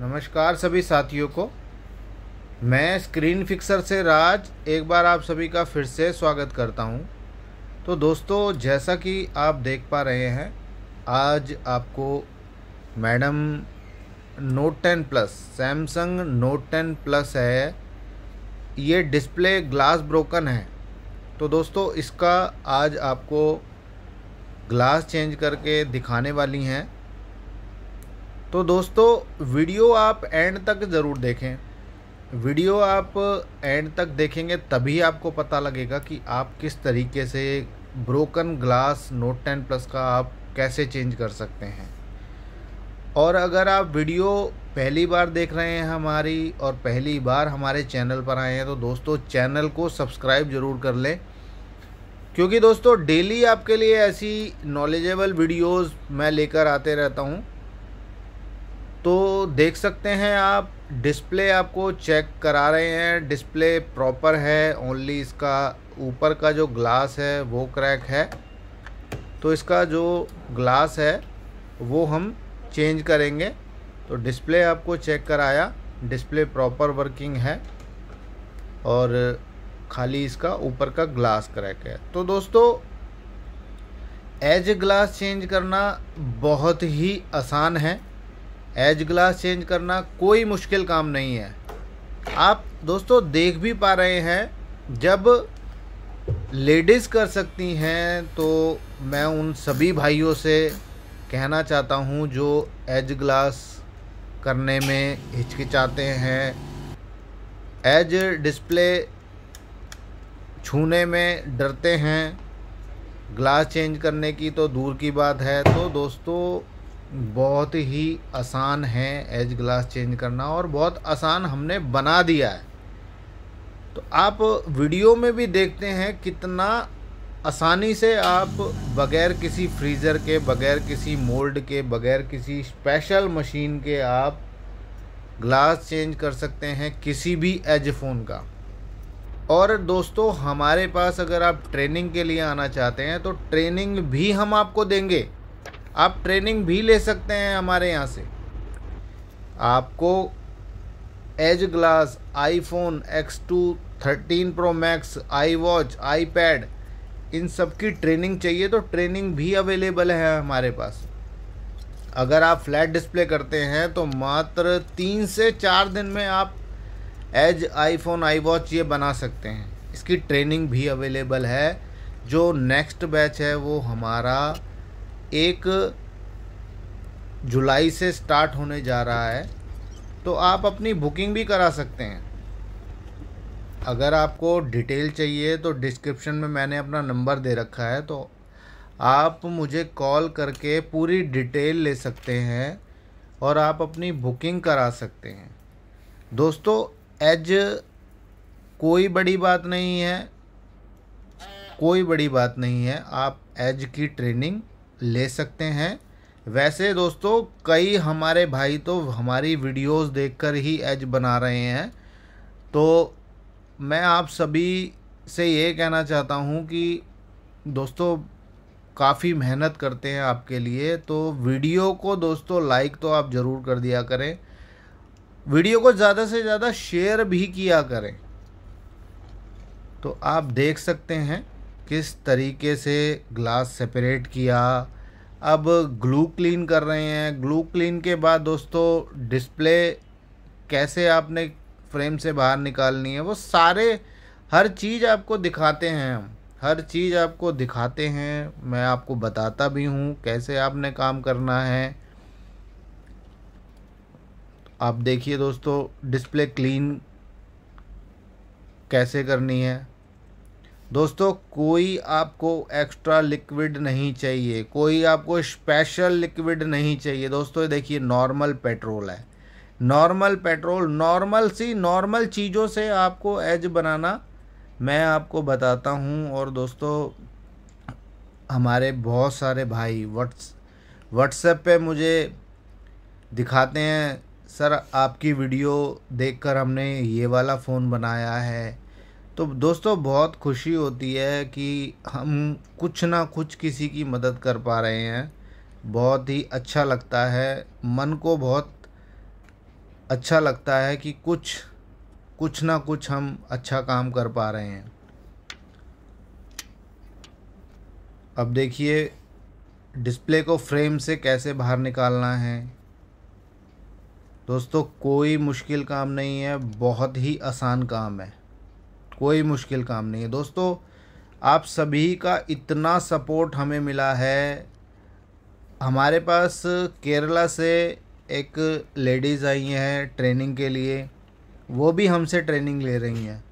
नमस्कार सभी साथियों को मैं स्क्रीन फिक्सर से राज एक बार आप सभी का फिर से स्वागत करता हूं तो दोस्तों जैसा कि आप देख पा रहे हैं आज आपको madam note ten plus Samsung note ten plus है ये डिस्प्ले ग्लास ब्रोकन है तो दोस्तों इसका आज आपको ग्लास चेंज करके दिखाने वाली हैं तो दोस्तों वीडियो आप एंड तक ज़रूर देखें वीडियो आप एंड तक देखेंगे तभी आपको पता लगेगा कि आप किस तरीके से broken glass note ten plus का आप कैसे चेंज कर सकते हैं और अगर आप वीडियो पहली बार देख रहे हैं हमारी और पहली बार हमारे चैनल पर आए हैं तो दोस्तों चैनल को सब्सक्राइब ज़रूर कर लें क्योंकि दोस्तों डेली आपके लिए ऐसी नॉलेजेबल वीडियोस मैं लेकर आते रहता हूं तो देख सकते हैं आप डिस्प्ले आपको चेक करा रहे हैं डिस्प्ले प्रॉपर है ओनली इसका ऊपर का जो ग्लास है वो क्रैक है तो इसका जो ग्लास है वो हम चेंज करेंगे तो डिस्प्ले आपको चेक कराया डिस्प्ले प्रॉपर वर्किंग है और खाली इसका ऊपर का ग्लास क्रैक है तो दोस्तों एज ग्लास चेंज करना बहुत ही आसान है एज ग्लास चेंज करना कोई मुश्किल काम नहीं है आप दोस्तों देख भी पा रहे हैं जब लेडीज़ कर सकती हैं तो मैं उन सभी भाइयों से कहना चाहता हूं जो एज ग्लास करने में हिचकिचाते हैं एज डिस्प्ले छूने में डरते हैं ग्लास चेंज करने की तो दूर की बात है तो दोस्तों बहुत ही आसान है एज ग्लास चेंज करना और बहुत आसान हमने बना दिया है तो आप वीडियो में भी देखते हैं कितना आसानी से आप बगैर किसी फ्रीज़र के बगैर किसी मोल्ड के बगैर किसी स्पेशल मशीन के आप ग्लास चेंज कर सकते हैं किसी भी एज फ़ोन का और दोस्तों हमारे पास अगर आप ट्रेनिंग के लिए आना चाहते हैं तो ट्रेनिंग भी हम आपको देंगे आप ट्रेनिंग भी ले सकते हैं हमारे यहाँ से आपको edge glass iPhone X to thirteen pro max iWatch iPad इन सब की ट्रेनिंग चाहिए तो ट्रेनिंग भी अवेलेबल है हमारे पास अगर आप फ्लैट डिस्प्ले करते हैं तो मात्र तीन से चार दिन में आप एज आईफोन आई वॉच ये बना सकते हैं इसकी ट्रेनिंग भी अवेलेबल है जो नेक्स्ट बैच है वो हमारा एक जुलाई से स्टार्ट होने जा रहा है तो आप अपनी बुकिंग भी करा सकते हैं अगर आपको डिटेल चाहिए तो डिस्क्रिप्शन में मैंने अपना नंबर दे रखा है तो आप मुझे कॉल करके पूरी डिटेल ले सकते हैं और आप अपनी बुकिंग करा सकते हैं दोस्तों एज कोई बड़ी बात नहीं है कोई बड़ी बात नहीं है आप एज की ट्रेनिंग ले सकते हैं वैसे दोस्तों कई हमारे भाई तो हमारी वीडियोस देखकर ही एज बना रहे हैं तो मैं आप सभी से ये कहना चाहता हूँ कि दोस्तों काफ़ी मेहनत करते हैं आपके लिए तो वीडियो को दोस्तों लाइक तो आप ज़रूर कर दिया करें वीडियो को ज़्यादा से ज़्यादा शेयर भी किया करें तो आप देख सकते हैं किस तरीके से ग्लास सेपरेट किया अब ग्लू क्लीन कर रहे हैं ग्लू क्लीन के बाद दोस्तों डिस्प्ले कैसे आपने फ्रेम से बाहर निकालनी है वो सारे हर चीज़ आपको दिखाते हैं हर चीज़ आपको दिखाते हैं मैं आपको बताता भी हूँ कैसे आपने काम करना है आप देखिए दोस्तों डिस्प्ले क्लीन कैसे करनी है दोस्तों कोई आपको एक्स्ट्रा लिक्विड नहीं चाहिए कोई आपको स्पेशल लिक्विड नहीं चाहिए दोस्तों ये देखिए नॉर्मल पेट्रोल है नॉर्मल पेट्रोल नॉर्मल सी नॉर्मल चीज़ों से आपको एज बनाना मैं आपको बताता हूँ और दोस्तों हमारे बहुत सारे भाई व्हाट्स व्हाट्सएप पे मुझे दिखाते हैं सर आपकी वीडियो देखकर हमने ये वाला फ़ोन बनाया है तो दोस्तों बहुत खुशी होती है कि हम कुछ ना कुछ किसी की मदद कर पा रहे हैं बहुत ही अच्छा लगता है मन को बहुत अच्छा लगता है कि कुछ कुछ ना कुछ हम अच्छा काम कर पा रहे हैं अब देखिए डिस्प्ले को फ्रेम से कैसे बाहर निकालना है दोस्तों कोई मुश्किल काम नहीं है बहुत ही आसान काम है कोई मुश्किल काम नहीं है दोस्तों आप सभी का इतना सपोर्ट हमें मिला है हमारे पास केरला से एक लेडीज़ आई हैं ट्रेनिंग के लिए वो भी हमसे ट्रेनिंग ले रही हैं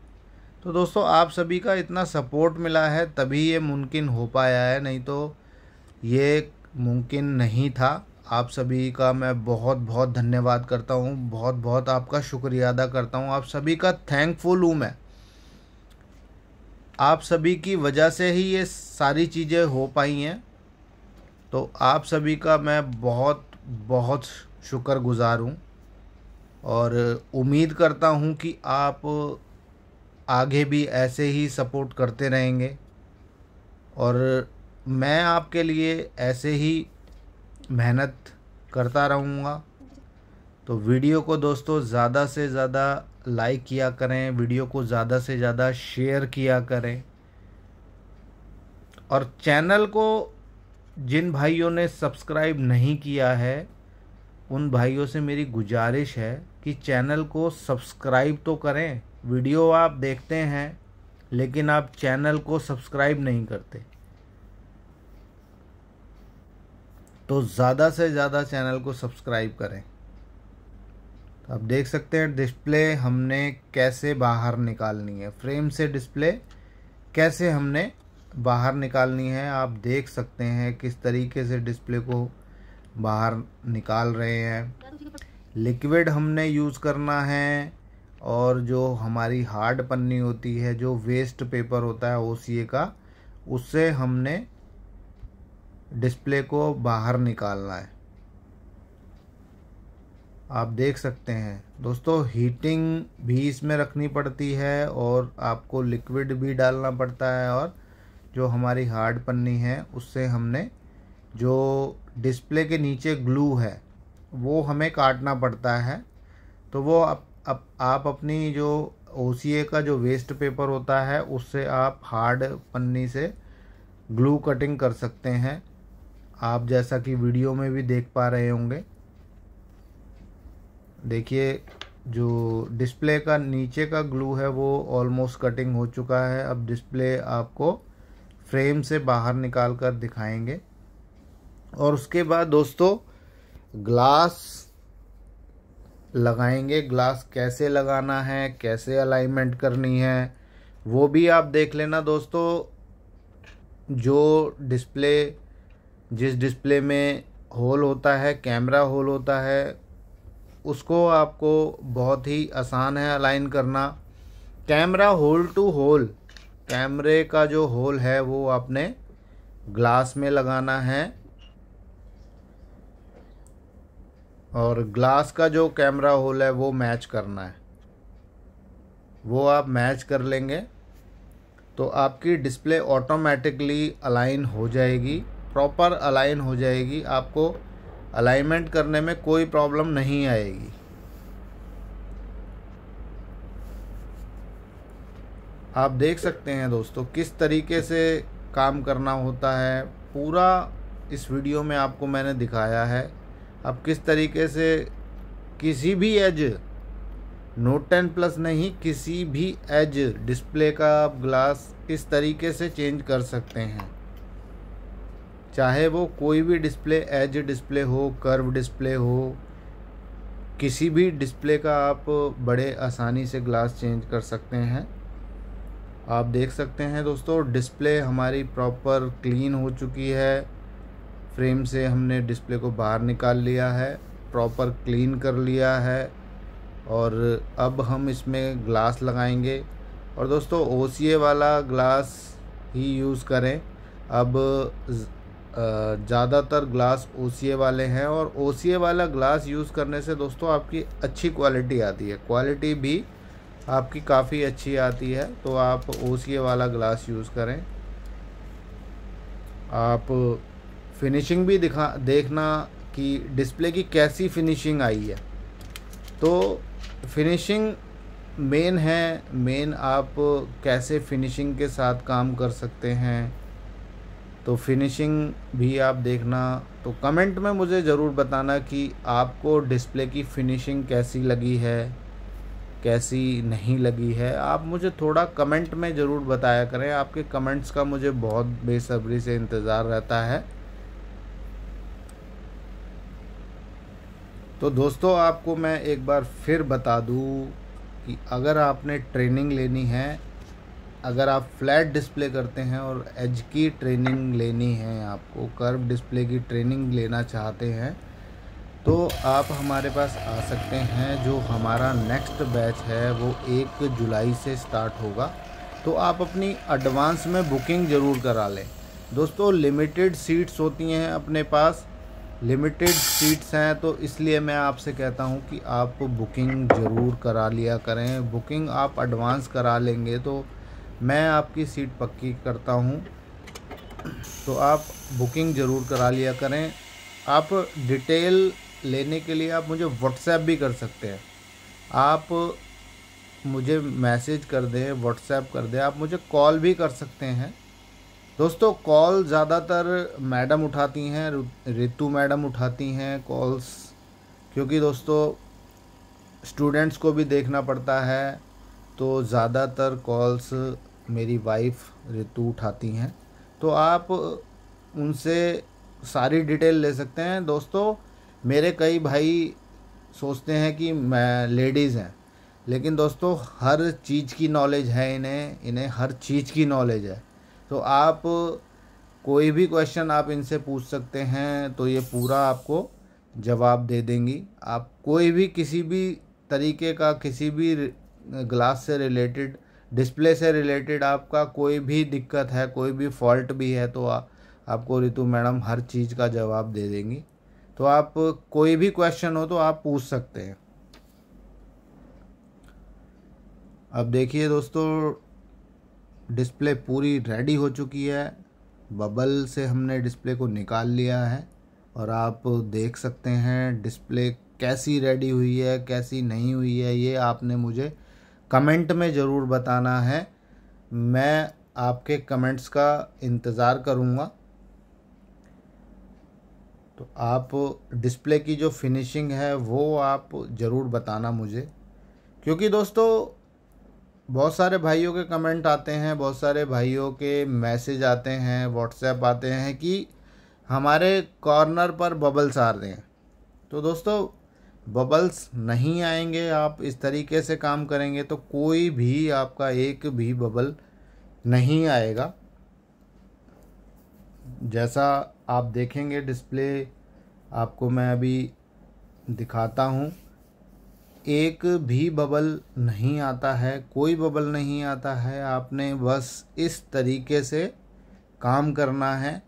तो दोस्तों आप सभी का इतना सपोर्ट मिला है तभी ये मुमकिन हो पाया है नहीं तो ये मुमकिन नहीं था आप सभी का मैं बहुत बहुत धन्यवाद करता हूँ बहुत बहुत आपका शुक्रिया अदा करता हूँ आप सभी का थैंकफुल हूँ मैं आप सभी की वजह से ही ये सारी चीज़ें हो पाई हैं तो आप सभी का मैं बहुत बहुत शुक्र गुज़ार हूँ और उम्मीद करता हूँ कि आप आगे भी ऐसे ही सपोर्ट करते रहेंगे और मैं आपके लिए ऐसे ही मेहनत करता रहूँगा तो वीडियो को दोस्तों ज़्यादा से ज़्यादा लाइक किया करें वीडियो को ज़्यादा से ज़्यादा शेयर किया करें और चैनल को जिन भाइयों ने सब्सक्राइब नहीं किया है उन भाइयों से मेरी गुजारिश है कि चैनल को सब्सक्राइब तो करें वीडियो आप देखते हैं लेकिन आप चैनल को सब्सक्राइब नहीं करते तो ज़्यादा से ज़्यादा चैनल को सब्सक्राइब करें तो आप देख सकते हैं डिस्प्ले हमने कैसे बाहर निकालनी है फ्रेम से डिस्प्ले कैसे हमने बाहर निकालनी है आप देख सकते हैं किस तरीके से डिस्प्ले को बाहर निकाल रहे हैं लिक्विड हमने यूज़ करना है और जो हमारी हार्ड पन्नी होती है जो वेस्ट पेपर होता है ओ का उससे हमने डिस्प्ले को बाहर निकालना है आप देख सकते हैं दोस्तों हीटिंग भी इसमें रखनी पड़ती है और आपको लिक्विड भी डालना पड़ता है और जो हमारी हार्ड पन्नी है उससे हमने जो डिस्प्ले के नीचे ग्लू है वो हमें काटना पड़ता है तो वो अप आप, आप अपनी जो ओ का जो वेस्ट पेपर होता है उससे आप हार्ड पन्नी से ग्लू कटिंग कर सकते हैं आप जैसा कि वीडियो में भी देख पा रहे होंगे देखिए जो डिस्प्ले का नीचे का ग्लू है वो ऑलमोस्ट कटिंग हो चुका है अब डिस्प्ले आपको फ्रेम से बाहर निकाल कर दिखाएंगे और उसके बाद दोस्तों ग्लास लगाएंगे ग्लास कैसे लगाना है कैसे अलाइनमेंट करनी है वो भी आप देख लेना दोस्तों जो डिस्प्ले जिस डिस्प्ले में होल होता है कैमरा होल होता है उसको आपको बहुत ही आसान है अलाइन करना कैमरा होल टू होल कैमरे का जो होल है वो आपने ग्लास में लगाना है और ग्लास का जो कैमरा होल है वो मैच करना है वो आप मैच कर लेंगे तो आपकी डिस्प्ले ऑटोमेटिकली अलाइन हो जाएगी प्रॉपर अलाइन हो जाएगी आपको अलाइनमेंट करने में कोई प्रॉब्लम नहीं आएगी आप देख सकते हैं दोस्तों किस तरीके से काम करना होता है पूरा इस वीडियो में आपको मैंने दिखाया है आप किस तरीके से किसी भी एज नोट टेन प्लस नहीं किसी भी एज डिस्प्ले का आप ग्लास किस तरीके से चेंज कर सकते हैं चाहे वो कोई भी डिस्प्ले एज डिस्प्ले हो कर्व डिस्प्ले हो किसी भी डिस्प्ले का आप बड़े आसानी से ग्लास चेंज कर सकते हैं आप देख सकते हैं दोस्तों डिस्प्ले हमारी प्रॉपर क्लीन हो चुकी है फ्रेम से हमने डिस्प्ले को बाहर निकाल लिया है प्रॉपर क्लीन कर लिया है और अब हम इसमें ग्लास लगाएंगे और दोस्तों ओ वाला ग्लास ही यूज़ करें अब ज़्यादातर ग्लास ओ वाले हैं और ओ वाला ग्लास यूज़ करने से दोस्तों आपकी अच्छी क्वालिटी आती है क्वालिटी भी आपकी काफ़ी अच्छी आती है तो आप ओ वाला ग्लास यूज़ करें आप फिनिशिंग भी दिखा देखना कि डिस्प्ले की कैसी फिनिशिंग आई है तो फिनिशिंग मेन है मेन आप कैसे फिनिशिंग के साथ काम कर सकते हैं तो फिनिशिंग भी आप देखना तो कमेंट में मुझे ज़रूर बताना कि आपको डिस्प्ले की फिनिशिंग कैसी लगी है कैसी नहीं लगी है आप मुझे थोड़ा कमेंट में ज़रूर बताया करें आपके कमेंट्स का मुझे बहुत बेसब्री से इंतज़ार रहता है तो दोस्तों आपको मैं एक बार फिर बता दूं कि अगर आपने ट्रेनिंग लेनी है अगर आप फ्लैट डिस्प्ले करते हैं और एज की ट्रेनिंग लेनी है आपको कर्व डिस्प्ले की ट्रेनिंग लेना चाहते हैं तो आप हमारे पास आ सकते हैं जो हमारा नेक्स्ट बैच है वो एक जुलाई से स्टार्ट होगा तो आप अपनी एडवांस में बुकिंग ज़रूर करा लें दोस्तों लिमिटेड सीट्स होती हैं अपने पास लिमिटेड सीट्स हैं तो इसलिए मैं आपसे कहता हूं कि आप बुकिंग ज़रूर करा लिया करें बुकिंग आप एडवांस करा लेंगे तो मैं आपकी सीट पक्की करता हूँ तो आप बुकिंग ज़रूर करा लिया करें आप डिटेल लेने के लिए आप मुझे व्हाट्सएप भी कर सकते हैं आप मुझे मैसेज कर दें व्हाट्सएप कर दें आप मुझे कॉल भी कर सकते हैं दोस्तों कॉल ज़्यादातर मैडम उठाती हैं रितु मैडम उठाती हैं कॉल्स क्योंकि दोस्तों स्टूडेंट्स को भी देखना पड़ता है तो ज़्यादातर कॉल्स मेरी वाइफ रितु उठाती हैं तो आप उनसे सारी डिटेल ले सकते हैं दोस्तों मेरे कई भाई सोचते हैं कि मैं लेडीज़ हैं लेकिन दोस्तों हर चीज़ की नॉलेज है इन्हें इन्हें हर चीज़ की नॉलेज है तो आप कोई भी क्वेश्चन आप इनसे पूछ सकते हैं तो ये पूरा आपको जवाब दे देंगी आप कोई भी किसी भी तरीके का किसी भी ग्लास से रिलेटेड डिस्प्ले से रिलेटेड आपका कोई भी दिक्कत है कोई भी फॉल्ट भी है तो आ, आपको रितु मैडम हर चीज़ का जवाब दे देंगी तो आप कोई भी क्वेश्चन हो तो आप पूछ सकते हैं अब देखिए दोस्तों डिस्प्ले पूरी रेडी हो चुकी है बबल से हमने डिस्प्ले को निकाल लिया है और आप देख सकते हैं डिस्प्ले कैसी रेडी हुई है कैसी नहीं हुई है ये आपने मुझे कमेंट में ज़रूर बताना है मैं आपके कमेंट्स का इंतज़ार करूँगा तो आप डिस्प्ले की जो फिनिशिंग है वो आप ज़रूर बताना मुझे क्योंकि दोस्तों बहुत सारे भाइयों के कमेंट आते हैं बहुत सारे भाइयों के मैसेज आते हैं व्हाट्सएप आते हैं कि हमारे कॉर्नर पर बबल्स आ रहे हैं तो दोस्तों बबल्स नहीं आएंगे आप इस तरीके से काम करेंगे तो कोई भी आपका एक भी बबल नहीं आएगा जैसा आप देखेंगे डिस्प्ले आपको मैं अभी दिखाता हूँ एक भी बबल नहीं आता है कोई बबल नहीं आता है आपने बस इस तरीके से काम करना है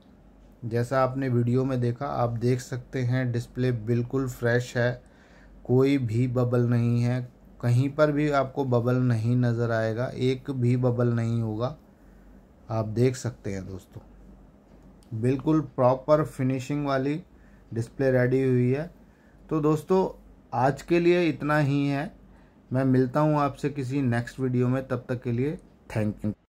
जैसा आपने वीडियो में देखा आप देख सकते हैं डिस्प्ले बिल्कुल फ्रेश है कोई भी बबल नहीं है कहीं पर भी आपको बबल नहीं नज़र आएगा एक भी बबल नहीं होगा आप देख सकते हैं दोस्तों बिल्कुल प्रॉपर फिनिशिंग वाली डिस्प्ले रेडी हुई है तो दोस्तों आज के लिए इतना ही है मैं मिलता हूँ आपसे किसी नेक्स्ट वीडियो में तब तक के लिए थैंक यू